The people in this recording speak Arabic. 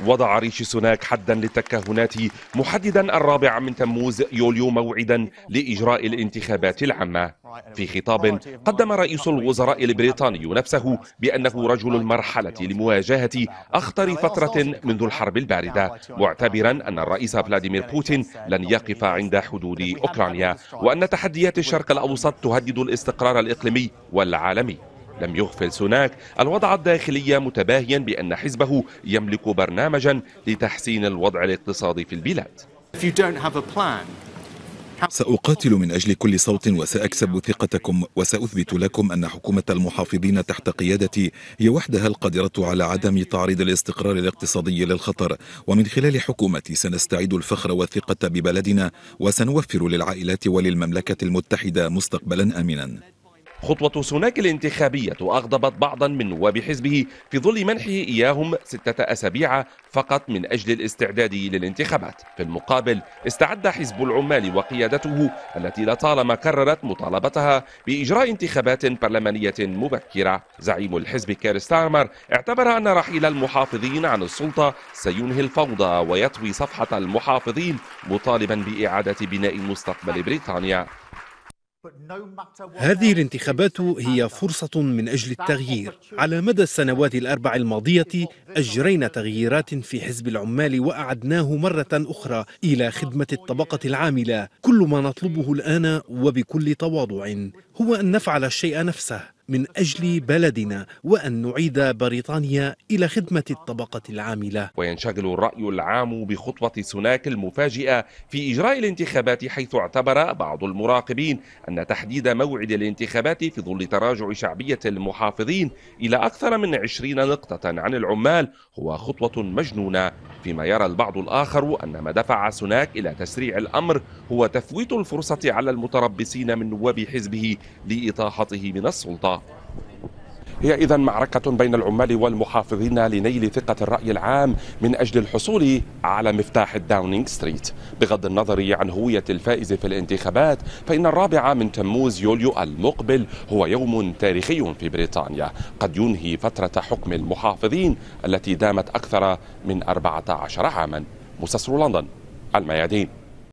وضع ريشي سوناك حدا للتكهنات محددا الرابع من تموز يوليو موعدا لإجراء الانتخابات العامة في خطاب قدم رئيس الوزراء البريطاني نفسه بأنه رجل المرحلة لمواجهة أخطر فترة منذ الحرب الباردة معتبرا أن الرئيس فلاديمير بوتين لن يقف عند حدود أوكرانيا وأن تحديات الشرق الأوسط تهدد الاستقرار الإقليمي والعالمي لم يغفل سوناك الوضع الداخلي متباهيا بأن حزبه يملك برنامجا لتحسين الوضع الاقتصادي في البلاد سأقاتل من أجل كل صوت وسأكسب ثقتكم وسأثبت لكم أن حكومة المحافظين تحت قيادتي هي وحدها القادرة على عدم تعريض الاستقرار الاقتصادي للخطر ومن خلال حكومتي سنستعيد الفخر والثقة ببلدنا وسنوفر للعائلات وللمملكة المتحدة مستقبلا آمنا خطوة سوناك الانتخابية أغضبت بعضا من نواب حزبه في ظل منحه إياهم ستة أسابيع فقط من أجل الاستعداد للانتخابات في المقابل استعد حزب العمال وقيادته التي لطالما كررت مطالبتها بإجراء انتخابات برلمانية مبكرة زعيم الحزب كير ستارمر اعتبر أن رحيل المحافظين عن السلطة سينهي الفوضى ويطوي صفحة المحافظين مطالبا بإعادة بناء مستقبل بريطانيا هذه الانتخابات هي فرصة من أجل التغيير على مدى السنوات الأربع الماضية أجرينا تغييرات في حزب العمال وأعدناه مرة أخرى إلى خدمة الطبقة العاملة كل ما نطلبه الآن وبكل تواضع هو أن نفعل الشيء نفسه من أجل بلدنا وأن نعيد بريطانيا إلى خدمة الطبقة العاملة وينشغل الرأي العام بخطوة سوناك المفاجئة في إجراء الانتخابات حيث اعتبر بعض المراقبين أن تحديد موعد الانتخابات في ظل تراجع شعبية المحافظين إلى أكثر من 20 نقطة عن العمال هو خطوة مجنونة فيما يرى البعض الآخر أن ما دفع سوناك إلى تسريع الأمر هو تفويت الفرصة على المتربصين من نواب حزبه لإطاحته من السلطة هي إذا معركة بين العمال والمحافظين لنيل ثقة الرأي العام من أجل الحصول على مفتاح الداونينغ ستريت بغض النظر عن هوية الفائز في الانتخابات فإن الرابع من تموز يوليو المقبل هو يوم تاريخي في بريطانيا قد ينهي فترة حكم المحافظين التي دامت أكثر من 14 عاما مسسر لندن الميادين